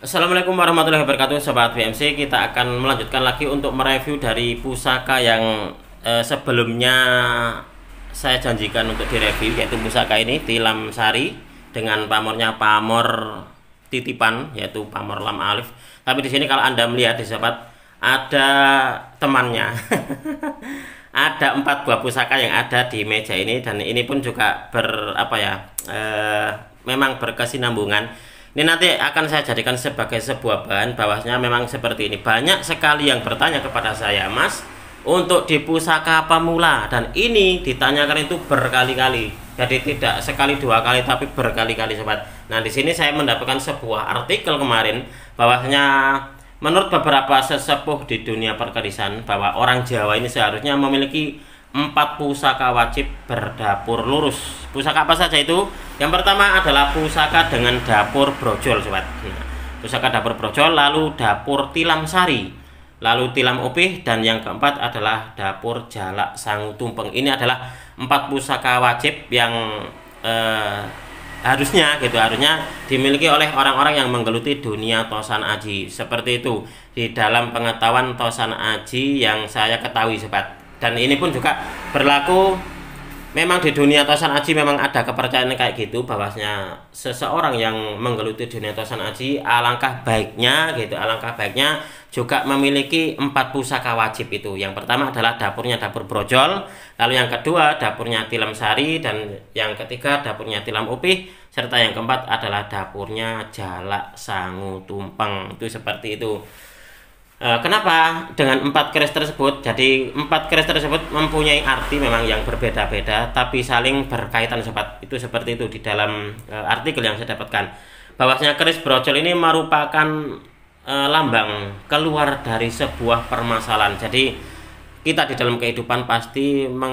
Assalamualaikum warahmatullahi wabarakatuh Sobat BMC Kita akan melanjutkan lagi untuk mereview dari pusaka yang eh, sebelumnya saya janjikan untuk direview Yaitu pusaka ini Tilam Sari Dengan pamornya pamor titipan Yaitu pamor Lam Alif Tapi di sini kalau Anda melihat di Sobat Ada temannya Ada empat buah pusaka yang ada di meja ini Dan ini pun juga ber apa ya eh, Memang berkesinambungan ini nanti akan saya jadikan sebagai sebuah bahan Bawahnya memang seperti ini. Banyak sekali yang bertanya kepada saya, Mas, untuk di pusaka pemula dan ini ditanyakan itu berkali-kali. Jadi tidak sekali dua kali tapi berkali-kali sobat. Nah, di sini saya mendapatkan sebuah artikel kemarin bahwasanya menurut beberapa sesepuh di dunia perkerisan bahwa orang Jawa ini seharusnya memiliki empat pusaka wajib berdapur lurus. Pusaka apa saja itu? Yang pertama adalah pusaka dengan dapur brojol, sobat. pusaka dapur brojol, lalu dapur tilam sari, lalu tilam opih, dan yang keempat adalah dapur jalak sangu tumpeng. Ini adalah empat pusaka wajib yang eh, harusnya gitu harusnya dimiliki oleh orang-orang yang menggeluti dunia tosan aji seperti itu di dalam pengetahuan tosan aji yang saya ketahui sobat dan ini pun juga berlaku memang di dunia tosan aji memang ada kepercayaan kayak gitu bahwasanya seseorang yang menggeluti dunia tosan aji alangkah baiknya gitu alangkah baiknya juga memiliki empat pusaka wajib itu yang pertama adalah dapurnya dapur brojol lalu yang kedua dapurnya tilam sari dan yang ketiga dapurnya tilam upih serta yang keempat adalah dapurnya jalak sangu tumpeng itu seperti itu Eh, kenapa dengan empat keris tersebut? Jadi empat keris tersebut mempunyai arti memang yang berbeda-beda, tapi saling berkaitan sobat. Itu seperti itu di dalam eh, artikel yang saya dapatkan. Bahwasanya keris brocol ini merupakan eh, lambang keluar dari sebuah permasalahan. Jadi kita di dalam kehidupan pasti meng,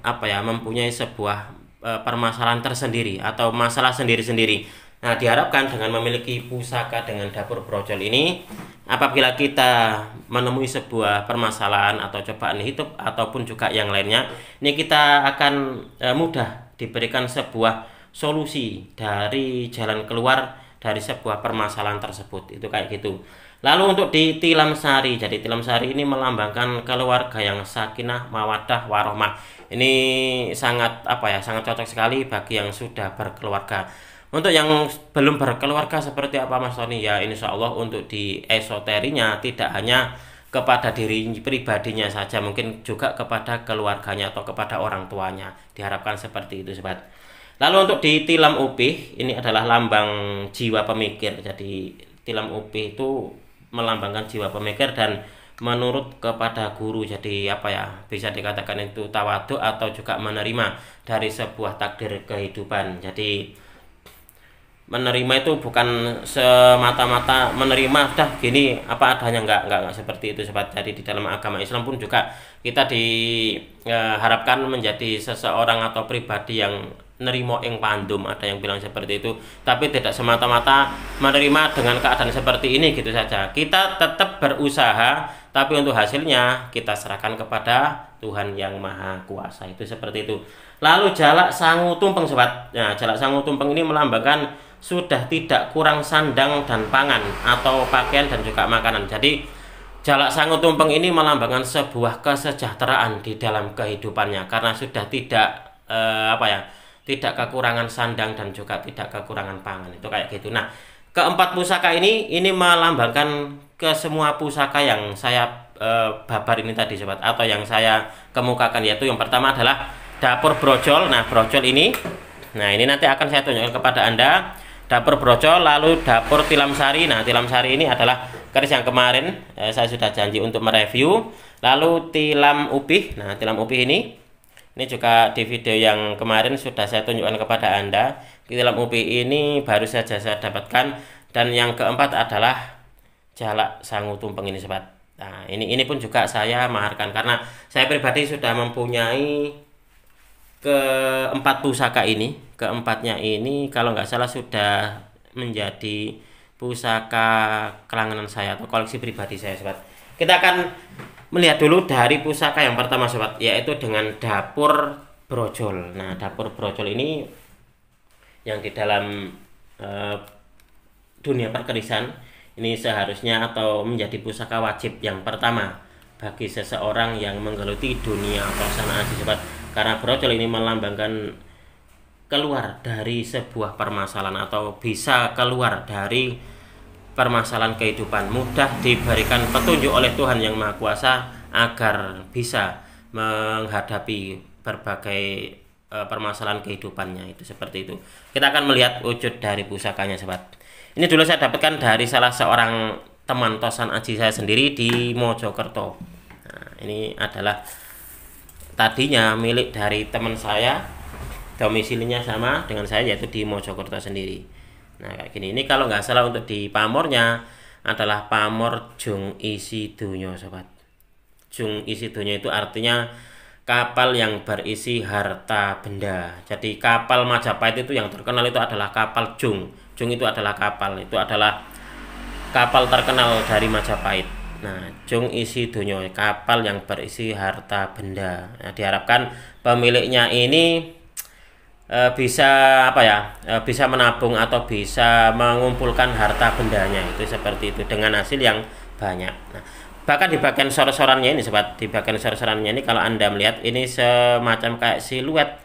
apa ya mempunyai sebuah permasalahan tersendiri atau masalah sendiri-sendiri Nah, diharapkan dengan memiliki pusaka dengan dapur brojol ini, apabila kita menemui sebuah permasalahan atau cobaan hidup ataupun juga yang lainnya, ini kita akan e, mudah diberikan sebuah solusi dari jalan keluar dari sebuah permasalahan tersebut. Itu kayak gitu. Lalu untuk di tilam sari, jadi tilam sari ini melambangkan keluarga yang sakinah, mawadah, warohmah. Ini sangat apa ya, sangat cocok sekali bagi yang sudah berkeluarga. Untuk yang belum berkeluarga seperti apa Mas Tony? Ya insya Allah untuk di esoterinya tidak hanya kepada diri pribadinya saja mungkin juga kepada keluarganya atau kepada orang tuanya diharapkan seperti itu sobat lalu untuk di tilam upih ini adalah lambang jiwa pemikir jadi tilam upih itu melambangkan jiwa pemikir dan menurut kepada guru jadi apa ya bisa dikatakan itu tawadu atau juga menerima dari sebuah takdir kehidupan jadi menerima itu bukan semata-mata menerima dah gini apa adanya nggak nggak nggak seperti itu sobat jadi di dalam agama Islam pun juga kita diharapkan e, menjadi seseorang atau pribadi yang nerimo ing pandum ada yang bilang seperti itu tapi tidak semata-mata menerima dengan keadaan seperti ini gitu saja kita tetap berusaha tapi untuk hasilnya kita serahkan kepada Tuhan yang Maha Kuasa itu seperti itu. Lalu jalak sangu tumpeng sobat. Nah, jalak sangu tumpeng ini melambangkan sudah tidak kurang sandang dan pangan atau pakaian dan juga makanan. Jadi jalak sangu tumpeng ini melambangkan sebuah kesejahteraan di dalam kehidupannya karena sudah tidak eh, apa ya? tidak kekurangan sandang dan juga tidak kekurangan pangan. Itu kayak gitu. Nah, keempat pusaka ini ini melambangkan ke semua pusaka yang saya e, babar ini tadi sobat atau yang saya kemukakan yaitu yang pertama adalah dapur brojol. Nah, brojol ini nah ini nanti akan saya tunjukkan kepada Anda dapur brojol lalu dapur tilam sari. Nah, tilam sari ini adalah keris yang kemarin e, saya sudah janji untuk mereview. Lalu tilam upih. Nah, tilam upih ini ini juga di video yang kemarin sudah saya tunjukkan kepada Anda. Tilam upih ini baru saja saya dapatkan dan yang keempat adalah jalak sangu tumpeng ini sobat nah ini ini pun juga saya maharkan karena saya pribadi sudah mempunyai keempat pusaka ini keempatnya ini kalau nggak salah sudah menjadi pusaka kelangenan saya atau koleksi pribadi saya sobat kita akan melihat dulu dari pusaka yang pertama sobat yaitu dengan dapur brojol nah dapur brojol ini yang di dalam uh, dunia perkerisan ini seharusnya atau menjadi pusaka wajib yang pertama bagi seseorang yang menggeluti dunia pelaksanaan sifat karena brojol ini melambangkan keluar dari sebuah permasalahan atau bisa keluar dari permasalahan kehidupan mudah diberikan petunjuk oleh Tuhan yang Maha Kuasa agar bisa menghadapi berbagai eh, permasalahan kehidupannya itu seperti itu kita akan melihat wujud dari pusakanya sobat ini dulu saya dapatkan dari salah seorang teman tosan aji saya sendiri di Mojokerto. Nah, ini adalah tadinya milik dari teman saya domisilinya sama dengan saya yaitu di Mojokerto sendiri. Nah, kayak gini. Ini kalau nggak salah untuk di pamornya adalah pamor jung isi dunyo sobat. Jung isi dunyo itu artinya kapal yang berisi harta benda. Jadi kapal Majapahit itu yang terkenal itu adalah kapal jung. Jung itu adalah kapal, itu adalah kapal terkenal dari Majapahit. Nah, Jung isi dunia kapal yang berisi harta benda. Nah, diharapkan pemiliknya ini e, bisa apa ya? E, bisa menabung atau bisa mengumpulkan harta bendanya itu seperti itu dengan hasil yang banyak. Nah, bahkan di bagian sor-sorannya ini sobat, di bagian sor-sorannya ini kalau Anda melihat ini semacam kayak siluet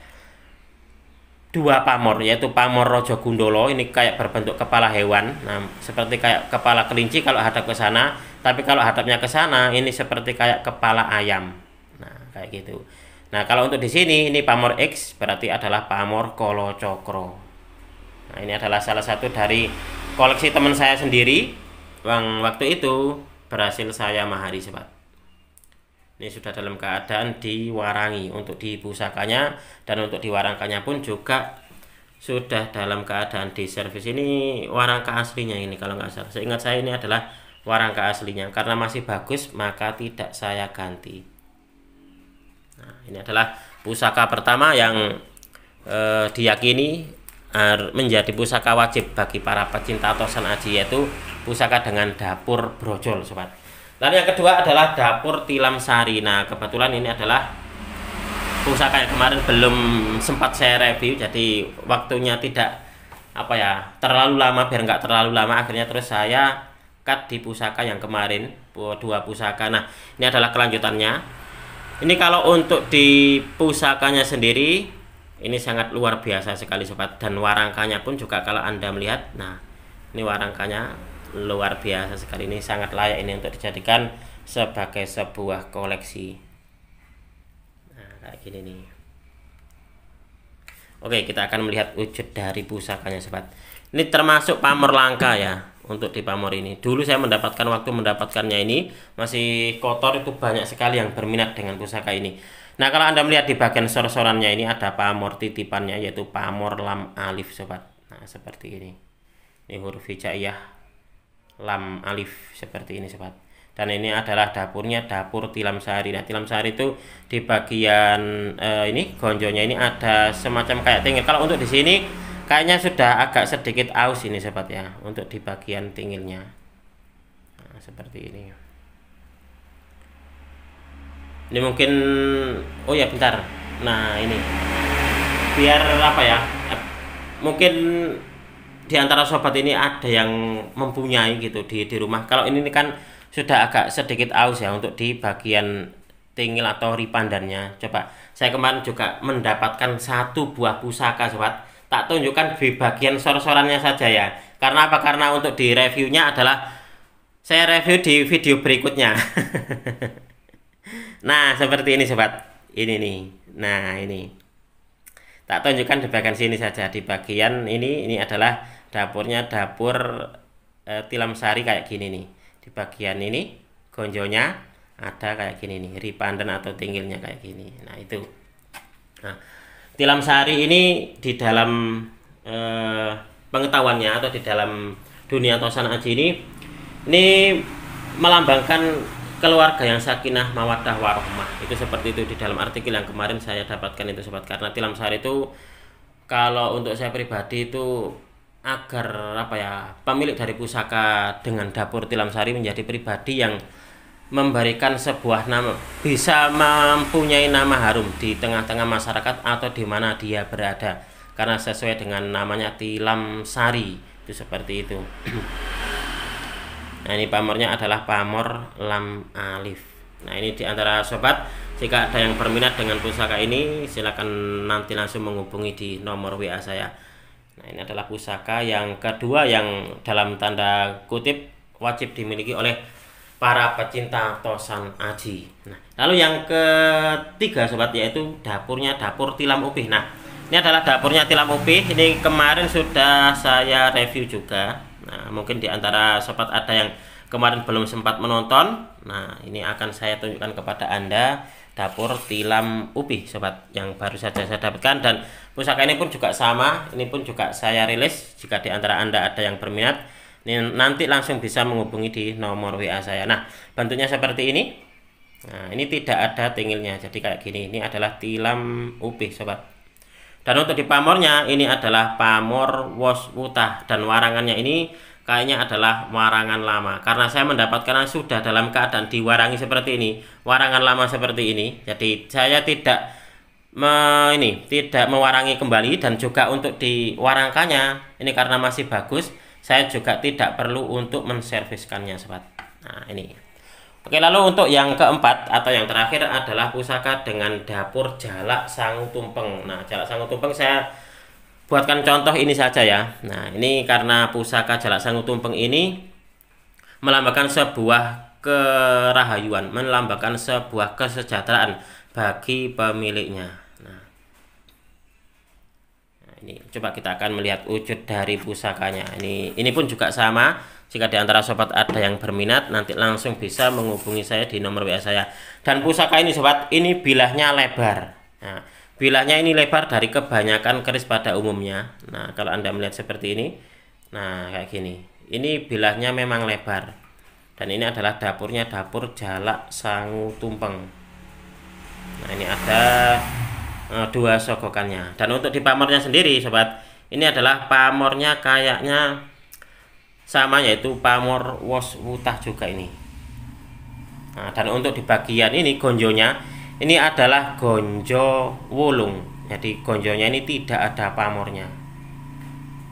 dua pamor yaitu pamor rojo gundolo ini kayak berbentuk kepala hewan nah seperti kayak kepala kelinci kalau hadap ke sana tapi kalau hadapnya ke sana ini seperti kayak kepala ayam nah kayak gitu nah kalau untuk di sini ini pamor X berarti adalah pamor kolocokro nah ini adalah salah satu dari koleksi teman saya sendiri yang waktu itu berhasil saya mahari sobat ini sudah dalam keadaan diwarangi untuk pusakanya dan untuk diwarangkannya pun juga sudah dalam keadaan di servis ini warangka aslinya ini kalau nggak salah seingat saya ini adalah warangka aslinya karena masih bagus maka tidak saya ganti nah, ini adalah pusaka pertama yang eh, diyakini menjadi pusaka wajib bagi para pecinta tosan aji yaitu pusaka dengan dapur brojol sobat Lalu yang kedua adalah dapur tilam sari. Nah, kebetulan ini adalah pusaka yang kemarin belum sempat saya review, jadi waktunya tidak apa ya terlalu lama biar nggak terlalu lama akhirnya terus saya cut di pusaka yang kemarin dua pusaka nah ini adalah kelanjutannya ini kalau untuk di pusakanya sendiri ini sangat luar biasa sekali sobat dan warangkanya pun juga kalau anda melihat nah ini warangkanya luar biasa sekali ini sangat layak ini untuk dijadikan sebagai sebuah koleksi nah kayak gini nih oke kita akan melihat wujud dari pusakanya sobat ini termasuk pamor langka ya untuk di pamor ini dulu saya mendapatkan waktu mendapatkannya ini masih kotor itu banyak sekali yang berminat dengan pusaka ini nah kalau anda melihat di bagian sor-sorannya ini ada pamor titipannya yaitu pamor lam alif sobat nah seperti ini ini huruf hijaiyah lam alif seperti ini sobat dan ini adalah dapurnya dapur tilam sari nah tilam sari itu di bagian eh, ini gonjonya ini ada semacam kayak tingil kalau untuk di sini kayaknya sudah agak sedikit aus ini sobat ya untuk di bagian tingilnya nah, seperti ini ini mungkin oh ya bentar nah ini biar apa ya eh, mungkin di antara sobat ini ada yang mempunyai gitu di di rumah. Kalau ini kan sudah agak sedikit aus ya untuk di bagian tingil atau ripandannya. Coba saya kemarin juga mendapatkan satu buah pusaka sobat. Tak tunjukkan di bagian sor-sorannya saja ya. Karena apa? Karena untuk di reviewnya adalah saya review di video berikutnya. nah, seperti ini sobat. Ini nih. Nah, ini tak tunjukkan di bagian sini saja di bagian ini ini adalah dapurnya dapur e, tilam sari kayak gini nih di bagian ini gonjonya ada kayak gini nih ripanden atau tinggilnya kayak gini nah itu nah tilam sari ini di dalam e, pengetahuannya atau di dalam dunia tosan aji ini ini melambangkan keluarga yang sakinah mawadah warohmah itu seperti itu di dalam artikel yang kemarin saya dapatkan itu sobat karena tilam sari itu kalau untuk saya pribadi itu agar apa ya pemilik dari pusaka dengan dapur Tilamsari menjadi pribadi yang memberikan sebuah nama bisa mempunyai nama harum di tengah-tengah masyarakat atau di mana dia berada karena sesuai dengan namanya tilam sari itu seperti itu nah ini pamornya adalah pamor lam alif nah ini diantara sobat jika ada yang berminat dengan pusaka ini silakan nanti langsung menghubungi di nomor WA saya Nah, ini adalah pusaka yang kedua yang dalam tanda kutip wajib dimiliki oleh para pecinta tosan aji. Nah, lalu yang ketiga sobat yaitu dapurnya dapur tilam upih. Nah, ini adalah dapurnya tilam upih. Ini kemarin sudah saya review juga. Nah, mungkin di antara sobat ada yang kemarin belum sempat menonton. Nah, ini akan saya tunjukkan kepada Anda dapur tilam ubi sobat yang baru saja saya dapatkan dan pusaka ini pun juga sama ini pun juga saya rilis jika diantara anda ada yang berminat ini nanti langsung bisa menghubungi di nomor WA saya nah bentuknya seperti ini nah ini tidak ada tingilnya jadi kayak gini ini adalah tilam ubi sobat dan untuk di pamornya ini adalah pamor wos dan warangannya ini kayaknya adalah warangan lama karena saya mendapatkan sudah dalam keadaan diwarangi seperti ini warangan lama seperti ini jadi saya tidak me, ini tidak mewarangi kembali dan juga untuk diwarangkannya ini karena masih bagus saya juga tidak perlu untuk menserviskannya sobat nah ini Oke lalu untuk yang keempat atau yang terakhir adalah pusaka dengan dapur jalak sang tumpeng nah jalak sang tumpeng saya buatkan contoh ini saja ya. Nah, ini karena pusaka Sangu Tumpeng ini melambangkan sebuah kerahayuan, melambangkan sebuah kesejahteraan bagi pemiliknya. Nah, nah, ini coba kita akan melihat wujud dari pusakanya. Ini ini pun juga sama. Jika di antara sobat ada yang berminat, nanti langsung bisa menghubungi saya di nomor WA saya. Dan pusaka ini sobat, ini bilahnya lebar. Nah, bilahnya ini lebar dari kebanyakan keris pada umumnya nah kalau anda melihat seperti ini nah kayak gini ini bilahnya memang lebar dan ini adalah dapurnya dapur jalak sangu tumpeng nah ini ada eh, dua sogokannya dan untuk di pamornya sendiri sobat ini adalah pamornya kayaknya sama yaitu pamor wos wutah juga ini Nah, dan untuk di bagian ini gonjonya ini adalah gonjo wulung jadi gonjonya ini tidak ada pamornya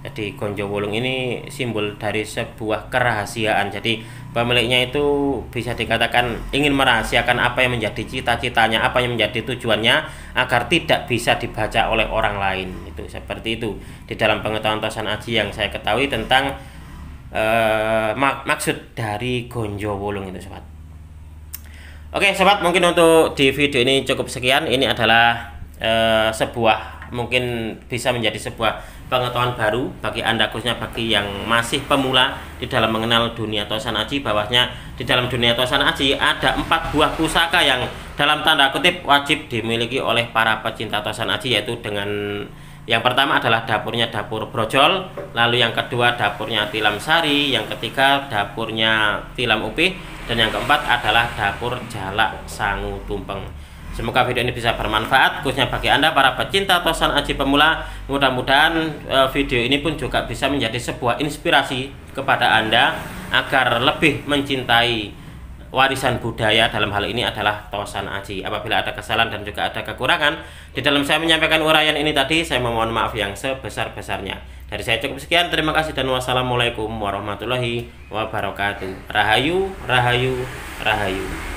jadi gonjo wulung ini simbol dari sebuah kerahasiaan jadi pemiliknya itu bisa dikatakan ingin merahasiakan apa yang menjadi cita-citanya apa yang menjadi tujuannya agar tidak bisa dibaca oleh orang lain itu seperti itu di dalam pengetahuan tosan aji yang saya ketahui tentang eh, mak maksud dari gonjo wulung itu sobat Oke sobat mungkin untuk di video ini cukup sekian ini adalah e, sebuah mungkin bisa menjadi sebuah pengetahuan baru bagi Anda khususnya bagi yang masih pemula di dalam mengenal dunia Tosan Aji bahwasanya di dalam dunia Tosan Aji ada empat buah pusaka yang dalam tanda kutip wajib dimiliki oleh para pecinta Tosan Aji yaitu dengan yang pertama adalah dapurnya dapur brojol lalu yang kedua dapurnya tilam sari yang ketiga dapurnya tilam upih dan yang keempat adalah dapur jalak sangu tumpeng. Semoga video ini bisa bermanfaat khususnya bagi Anda para pecinta tosan aji pemula. Mudah-mudahan e, video ini pun juga bisa menjadi sebuah inspirasi kepada Anda agar lebih mencintai warisan budaya dalam hal ini adalah tosan aji. Apabila ada kesalahan dan juga ada kekurangan di dalam saya menyampaikan uraian ini tadi, saya memohon maaf yang sebesar-besarnya. Dari saya cukup sekian, terima kasih dan wassalamualaikum warahmatullahi wabarakatuh. Rahayu, rahayu, rahayu.